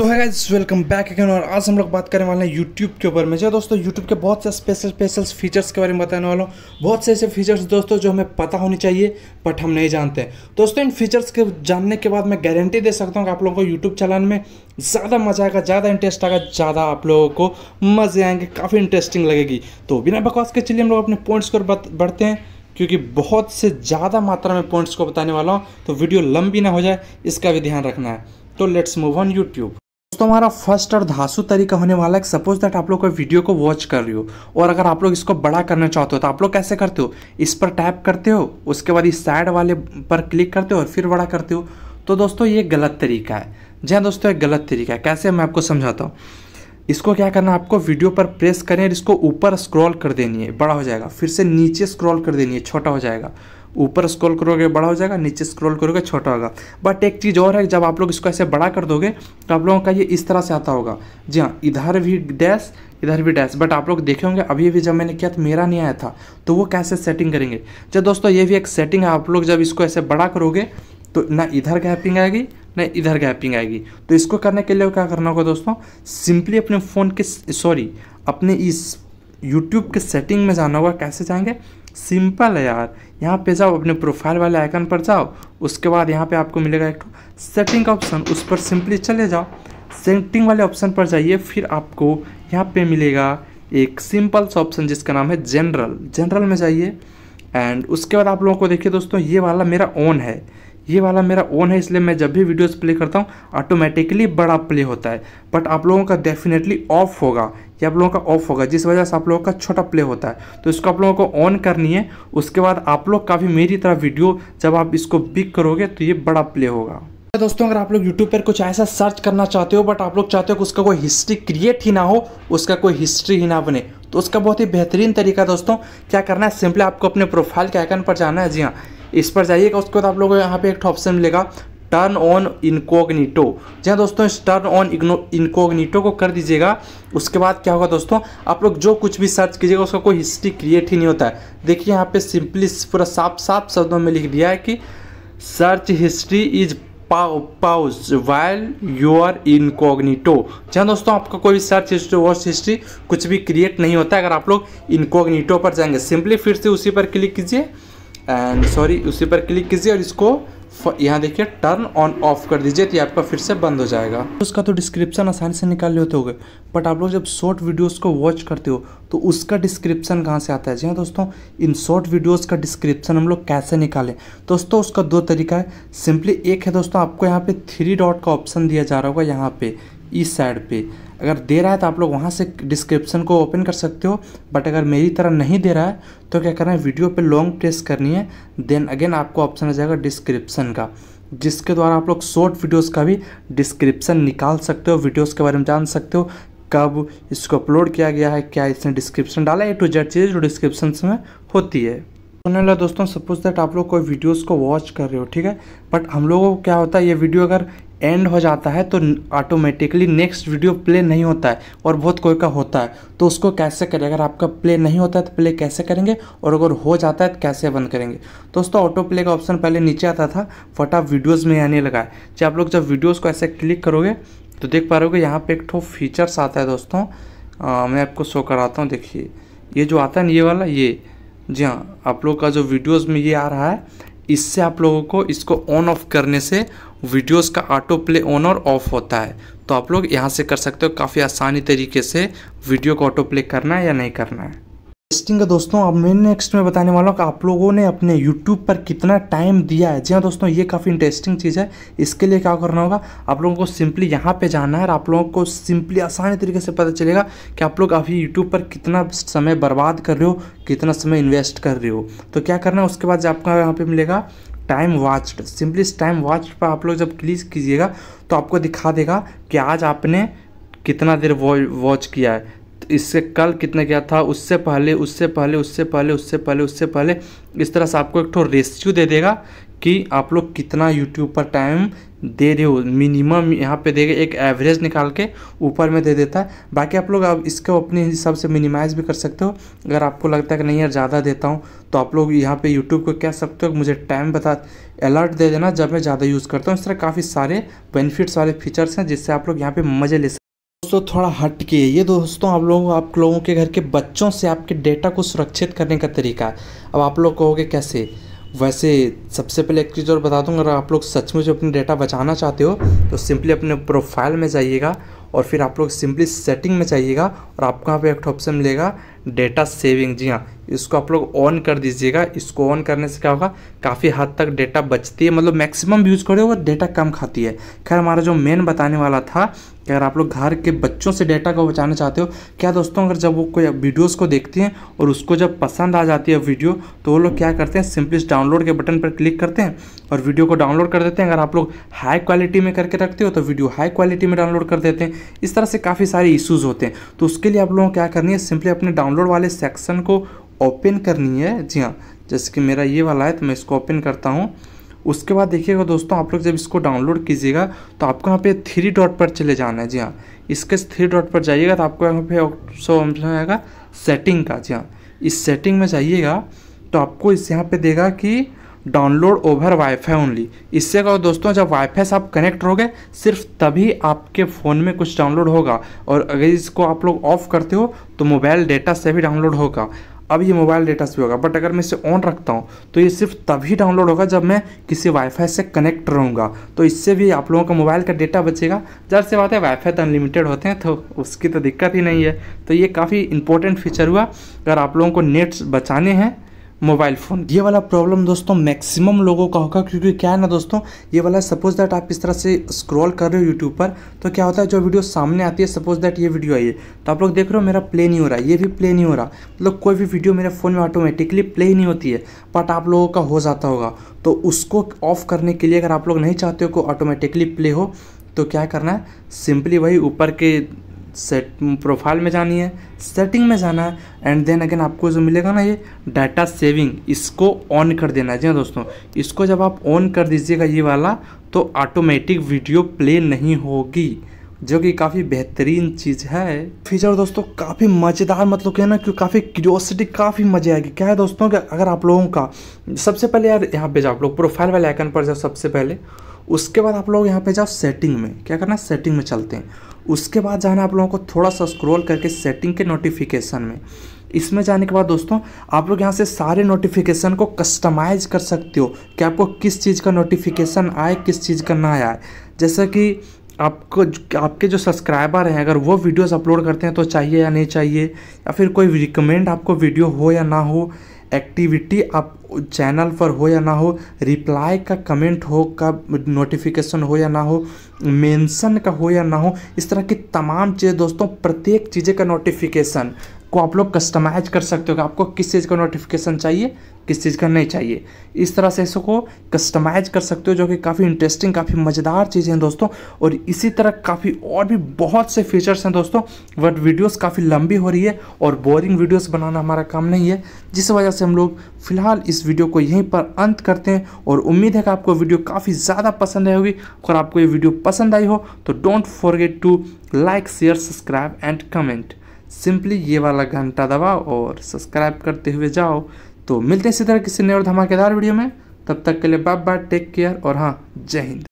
तो है guys welcome back again और आज हम लोग बात करने वाले हैं यूट्यूब के ऊपर में जो दोस्तों यूट्यूब के बहुत से स्पेशल स्पेशल फीचर्स के बारे में बताने वाला हूँ बहुत से ऐसे फीचर्स दोस्तों जो हमें पता होनी चाहिए बट हम नहीं जानते दोस्तों इन फीचर्स के जानने के बाद मैं गारंटी दे सकता हूँ कि आप लोगों को यूट्यूब चलाने में ज़्यादा मजा आएगा ज़्यादा इंटरेस्ट आएगा ज़्यादा आप लोगों को मज़े आएंगे काफ़ी इंटरेस्टिंग लगेगी तो बिना बकवास के चलिए हम लोग अपने पॉइंट्स को बढ़ते हैं क्योंकि बहुत से ज़्यादा मात्रा में पॉइंट्स को बताने वाला हूँ तो वीडियो लंबी ना हो जाए इसका भी ध्यान रखना है तो लेट्स मूव ऑन यूट्यूब दोस्तों हमारा फर्स्ट और धासु तरीका होने वाला है सपोज दैट आप लोग कोई वीडियो को वॉच कर रहे हो और अगर आप लोग इसको बड़ा करना चाहते हो तो आप लोग कैसे करते हो इस पर टैप करते हो उसके बाद इस साइड वाले पर क्लिक करते हो और फिर बड़ा करते हो तो दोस्तों ये गलत तरीका है जी हाँ दोस्तों ये गलत तरीका है कैसे मैं आपको समझाता हूँ इसको क्या करना है आपको वीडियो पर प्रेस करें और इसको ऊपर स्क्रॉल कर देनी है बड़ा हो जाएगा फिर से नीचे स्क्रॉल कर देनी है छोटा हो जाएगा ऊपर स्क्रॉल करोगे बड़ा हो जाएगा नीचे स्क्रॉल करोगे छोटा होगा बट एक चीज़ और है जब आप लोग इसको ऐसे बड़ा कर दोगे तो आप लोगों का ये इस तरह से आता होगा जी हाँ इधर भी डैश इधर भी डैश बट आप लोग देखे होंगे अभी अभी जब मैंने किया तो मेरा नहीं आया था तो वो कैसे सेटिंग करेंगे जब दोस्तों ये भी एक सेटिंग है आप लोग जब इसको ऐसे बड़ा करोगे तो ना इधर गैपिंग आएगी ना इधर गैपिंग आएगी तो इसको करने के लिए क्या करना होगा दोस्तों सिंपली अपने फ़ोन के सॉरी अपने इस यूट्यूब के सेटिंग में जाना होगा कैसे जाएंगे सिंपल है यार यहाँ पे जाओ अपने प्रोफाइल वाले आइकन पर जाओ उसके बाद यहाँ पे आपको मिलेगा एक सेटिंग का ऑप्शन उस पर सिंपली चले जाओ सेटिंग वाले ऑप्शन पर जाइए फिर आपको यहाँ पे मिलेगा एक सिंपल सा ऑप्शन जिसका नाम है जनरल जनरल में जाइए एंड उसके बाद आप लोगों को देखिए दोस्तों ये वाला मेरा ओन है ये वाला मेरा ऑन है इसलिए मैं जब भी वीडियोस प्ले करता हूँ ऑटोमेटिकली बड़ा प्ले होता है बट आप लोगों का डेफिनेटली ऑफ होगा ये आप लोगों का ऑफ होगा जिस वजह से आप लोगों का छोटा प्ले होता है तो इसको आप लोगों को ऑन करनी है उसके बाद आप लोग काफी मेरी तरह वीडियो जब आप इसको बिक करोगे तो ये बड़ा प्ले होगा तो दोस्तों अगर आप लोग यूट्यूब पर कुछ ऐसा सर्च करना चाहते हो बट आप लोग चाहते हो कि उसका कोई हिस्ट्री क्रिएट ही ना हो उसका कोई हिस्ट्री ही ना बने तो उसका बहुत ही बेहतरीन तरीका दोस्तों क्या करना है सिंपली आपको अपने प्रोफाइल के आइकन पर जाना है जी हाँ इस पर जाइएगा उसके बाद आप लोगों को यहाँ पे एक ऑप्शन मिलेगा टर्न ऑन इनकोगनीटो जी हाँ दोस्तों इस टर्न ऑन इनकोगनीटो को कर दीजिएगा उसके बाद क्या होगा दोस्तों आप लोग जो कुछ भी सर्च कीजिएगा उसका कोई हिस्ट्री क्रिएट ही नहीं होता है देखिए यहाँ पे सिंपली पूरा साफ साफ शब्दों में लिख दिया है कि search history is pause while your incognito जहाँ दोस्तों आपका कोई भी सर्च हिस्ट्री वर्स हिस्ट्री कुछ भी क्रिएट नहीं होता है अगर आप लोग इनकोगनीटो पर जाएंगे सिंपली फिर से उसी पर क्लिक कीजिए एंड सॉरी उसी पर क्लिक कीजिए और इसको यहाँ देखिए टर्न ऑन ऑफ कर दीजिए तो आपका फिर से बंद हो जाएगा उसका तो डिस्क्रिप्शन आसानी से निकाल लेते हो बट आप लोग जब शॉर्ट वीडियोस को वॉच करते हो तो उसका डिस्क्रिप्शन कहाँ से आता है जी हाँ दोस्तों इन शॉर्ट वीडियोस का डिस्क्रिप्शन हम लोग कैसे निकालें दोस्तों उसका दो तरीका है सिंपली एक है दोस्तों आपको यहाँ पे थ्री डॉट का ऑप्शन दिया जा रहा होगा यहाँ पे इस साइड पे अगर दे रहा है तो आप लोग वहाँ से डिस्क्रिप्शन को ओपन कर सकते हो बट अगर मेरी तरह नहीं दे रहा है तो क्या करना है वीडियो पे लॉन्ग प्रेस करनी है देन अगेन आपको ऑप्शन आ जाएगा डिस्क्रिप्शन का जिसके द्वारा आप लोग शॉर्ट वीडियोस का भी डिस्क्रिप्शन निकाल सकते हो वीडियोज़ के बारे में जान सकते हो कब इसको अपलोड किया गया है क्या इसने डिस्क्रिप्शन डाला है टू जेड चीज़ जो डिस्क्रिप्शन में होती है सुनने लगा दोस्तों सपोज दैट आप लोग कोई वीडियोस को वॉच कर रहे हो ठीक है बट हम लोगों को क्या होता है ये वीडियो अगर एंड हो जाता है तो ऑटोमेटिकली नेक्स्ट वीडियो प्ले नहीं होता है और बहुत कोई का होता है तो उसको कैसे करें अगर आपका प्ले नहीं होता है तो प्ले कैसे करेंगे और अगर हो जाता है तो कैसे बंद करेंगे दोस्तों ऑटो प्ले का ऑप्शन पहले नीचे आता था फटा आप वीडियोज़ में आने लगा है जब आप लोग जब वीडियोज़ को ऐसे क्लिक करोगे तो देख पा रहे हो यहाँ पर एक ठो फीचर्स आता है दोस्तों आ, मैं आपको शो कराता हूँ देखिए ये जो आता है ना ये वाला ये जी हाँ आप लोग का जो वीडियोज़ में ये आ रहा है इससे आप लोगों को इसको ऑन ऑफ करने से वीडियोस का ऑटो प्ले ऑन और ऑफ होता है तो आप लोग यहाँ से कर सकते हो काफ़ी आसानी तरीके से वीडियो को ऑटो प्ले करना है या नहीं करना है टेस्टिंग दोस्तों अब मैं नेक्स्ट में बताने वाला हूँ कि आप लोगों ने अपने यूट्यूब पर कितना टाइम दिया है जी हाँ दोस्तों ये काफ़ी इंटरेस्टिंग चीज़ है इसके लिए क्या करना होगा आप लोगों को सिंपली यहाँ पे जाना है और आप लोगों को सिंपली आसानी तरीके से पता चलेगा कि आप लोग अभी यूट्यूब पर कितना समय बर्बाद कर रहे हो कितना समय इन्वेस्ट कर रहे हो तो क्या करना है उसके बाद आपका यहाँ पर मिलेगा टाइम वॉचड सिंपली इस टाइम वॉच पर आप लोग जब क्लिक कीजिएगा तो आपको दिखा देगा कि आज आपने कितना देर वॉच किया है इससे कल कितने क्या था उससे पहले उससे पहले उससे पहले उससे पहले उससे पहले इस तरह से आपको एक ठो रेशियो दे देगा कि आप लोग कितना यूट्यूब पर टाइम दे रहे हो मिनिमम यहाँ पे देगा एक एवरेज निकाल के ऊपर में दे देता है बाकी आप लोग आप इसको अपने हिसाब से मिनिमाइज़ भी कर सकते हो अगर आपको लगता है कि नहीं यार ज़्यादा देता हूँ तो आप लोग यहाँ पे यूट्यूब को कह सकते हो मुझे टाइम बता अलर्ट दे देना जब मैं ज़्यादा यूज़ करता हूँ इस तरह काफ़ी सारे बेनिफिट्स वाले फीचर्स हैं जिससे आप लोग यहाँ पर मज़े ले दोस्तों थोड़ा हट के ये दोस्तों आप लोगों आप लोगों के घर के बच्चों से आपके डेटा को सुरक्षित करने का तरीका अब आप लोग कहोगे कैसे वैसे सबसे पहले एक चीज़ और बता दूँगा अगर आप लोग सच में जो अपने डेटा बचाना चाहते हो तो सिंपली अपने प्रोफाइल में जाइएगा और फिर आप लोग सिंपली सेटिंग में जाइएगा और आपको यहाँ पे एक ऑप्शन मिलेगा डेटा सेविंग जी हाँ इसको आप लोग ऑन कर दीजिएगा इसको ऑन करने से क्या होगा काफ़ी हद तक डेटा बचती है मतलब मैक्सिमम यूज़ करो वो डेटा कम खाती है खैर हमारा जो मेन बताने वाला था कि अगर आप लोग घर के बच्चों से डेटा को बचाना चाहते हो क्या दोस्तों अगर जब वो कोई वीडियोस को देखते हैं और उसको जब पसंद आ जाती है वीडियो तो वो लोग क्या करते हैं सिंपली इस डाउनलोड के बटन पर क्लिक करते हैं और वीडियो को डाउनलोड कर देते हैं अगर आप लोग हाई क्वालिटी में करके रखते हो तो वीडियो हाई क्वालिटी में डाउनलोड कर देते हैं इस तरह से काफ़ी सारे इशूज़ होते हैं तो उसके लिए आप लोगों को क्या करनी है सिंपली अपने डाउन डाउनलोड वाले सेक्शन को ओपन करनी है जी हाँ जैसे कि मेरा ये वाला है तो मैं इसको ओपन करता हूँ उसके बाद देखिएगा दोस्तों आप लोग जब इसको डाउनलोड कीजिएगा तो आपको यहाँ पे थ्री डॉट पर चले जाना है जी हाँ इसके थ्री डॉट पर जाइएगा तो आपको यहाँ पे ऑप्शन आएगा सेटिंग का जी हाँ इस सेटिंग में जाइएगा तो आपको इस यहाँ पे देगा कि डाउनलोड ओवर वाईफाई ओनली इससे क्या दोस्तों जब वाईफाई से आप कनेक्ट रहोगे सिर्फ तभी आपके फ़ोन में कुछ डाउनलोड होगा और अगर इसको आप लोग ऑफ करते हो तो मोबाइल डेटा से भी डाउनलोड होगा अब ये मोबाइल डेटा से होगा बट अगर मैं इसे ऑन रखता हूँ तो ये सिर्फ तभी डाउनलोड होगा जब मैं किसी वाईफाई से कनेक्ट रहूँगा तो इससे भी आप लोगों का मोबाइल का डेटा बचेगा जब से बात है वाईफाई तो अनलिमिटेड होते हैं तो उसकी तो दिक्कत ही नहीं है तो ये काफ़ी इंपॉर्टेंट फीचर हुआ अगर आप लोगों को नेट्स बचाने हैं मोबाइल फ़ोन ये वाला प्रॉब्लम दोस्तों मैक्सिमम लोगों का होगा क्योंकि क्या है ना दोस्तों ये वाला सपोज दैट आप इस तरह से स्क्रॉल कर रहे हो यूट्यूब पर तो क्या होता है जो वीडियो सामने आती है सपोज दैट ये वीडियो आई है तो आप लोग देख रहे हो मेरा प्ले नहीं हो रहा ये भी प्ले नहीं हो रहा मतलब कोई भी वीडियो मेरे फ़ोन में ऑटोमेटिकली प्ले ही नहीं होती है बट आप लोगों का हो जाता होगा तो उसको ऑफ करने के लिए अगर आप लोग नहीं चाहते हो कि ऑटोमेटिकली प्ले हो तो क्या करना है सिंपली वही ऊपर के सेट प्रोफाइल में जानी है सेटिंग में जाना है एंड देन अगेन आपको जो मिलेगा ना ये डाटा सेविंग इसको ऑन कर देना है जी हाँ दोस्तों इसको जब आप ऑन कर दीजिएगा ये वाला तो ऑटोमेटिक वीडियो प्ले नहीं होगी जो कि काफ़ी बेहतरीन चीज़ है फीचर दोस्तों काफ़ी मज़ेदार मतलब कहना कि काफ़ी क्यूरियोसिटी काफ़ी मजे आएगी क्या है दोस्तों कि अगर आप लोगों का सबसे पहले यार यहाँ पे जाओ आप लोग प्रोफाइल वाले आइकन पर जाओ सबसे पहले उसके बाद आप लोग यहाँ पे जाओ सेटिंग में क्या करना सेटिंग में चलते हैं उसके बाद जाना आप लोगों को थोड़ा सा स्क्रॉल करके सेटिंग के नोटिफिकेशन में इसमें जाने के बाद दोस्तों आप लोग यहाँ से सारे नोटिफिकेशन को कस्टमाइज कर सकते हो कि आपको किस चीज़ का नोटिफिकेशन आए किस चीज़ का ना आए जैसा कि आपको आपके जो सब्सक्राइबर हैं अगर वो वीडियोस अपलोड करते हैं तो चाहिए या नहीं चाहिए या फिर कोई रिकमेंड आपको वीडियो हो या ना हो एक्टिविटी आप चैनल पर हो या ना हो रिप्लाई का कमेंट हो का नोटिफिकेशन हो या ना हो मेंशन का हो या ना हो इस तरह की तमाम चीज़ें दोस्तों प्रत्येक चीज़ें का नोटिफिकेशन को आप लोग कस्टमाइज कर सकते हो कि आपको किस चीज़ का नोटिफिकेशन चाहिए किस चीज़ का नहीं चाहिए इस तरह से इसको कस्टमाइज कर सकते हो जो कि काफ़ी इंटरेस्टिंग काफ़ी मज़ेदार चीज़ें हैं दोस्तों और इसी तरह काफ़ी और भी बहुत से फीचर्स हैं दोस्तों बट वीडियोस काफ़ी लंबी हो रही है और बोरिंग वीडियोस बनाना हमारा काम नहीं है जिस वजह से हम लोग फिलहाल इस वीडियो को यहीं पर अंत करते हैं और उम्मीद है कि आपको वीडियो काफ़ी ज़्यादा पसंद आई होगी और आपको ये वीडियो पसंद आई हो तो don't forget to like share subscribe and comment simply ये वाला घंटा दबाओ और सब्सक्राइब करते हुए जाओ तो मिलते हैं इसी तरह किसी नए और धमाकेदार वीडियो में तब तक के लिए बाय बाय टेक केयर और हाँ जय हिंद